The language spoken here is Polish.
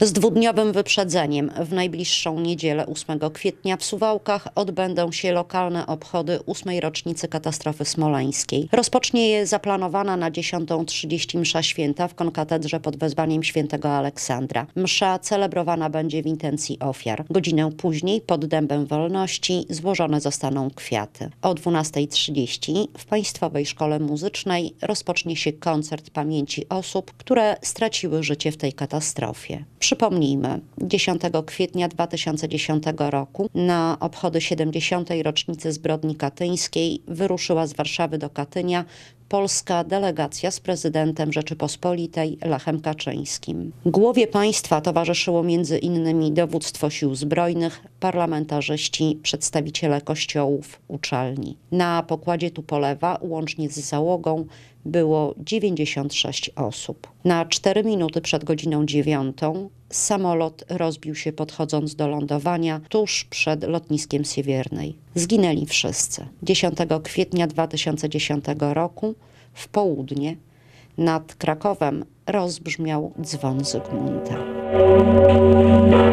Z dwudniowym wyprzedzeniem w najbliższą niedzielę 8 kwietnia w Suwałkach odbędą się lokalne obchody 8 rocznicy katastrofy smoleńskiej. Rozpocznie je zaplanowana na 10.30 msza święta w konkatedrze pod wezwaniem świętego Aleksandra. Msza celebrowana będzie w intencji ofiar. Godzinę później pod dębem wolności złożone zostaną kwiaty. O 12.30 w Państwowej Szkole Muzycznej rozpocznie się koncert pamięci osób, które straciły życie w tej katastrofie. Przypomnijmy, 10 kwietnia 2010 roku na obchody 70. rocznicy zbrodni katyńskiej wyruszyła z Warszawy do Katynia polska delegacja z prezydentem Rzeczypospolitej Lechem Kaczyńskim. Głowie państwa towarzyszyło między innymi dowództwo sił zbrojnych, parlamentarzyści, przedstawiciele kościołów, uczelni. Na pokładzie Tupolewa łącznie z załogą było 96 osób. Na 4 minuty przed godziną 9 samolot rozbił się podchodząc do lądowania tuż przed lotniskiem Siewiernej. Zginęli wszyscy. 10 kwietnia 2010 roku w południe nad Krakowem rozbrzmiał dzwon Zygmunta.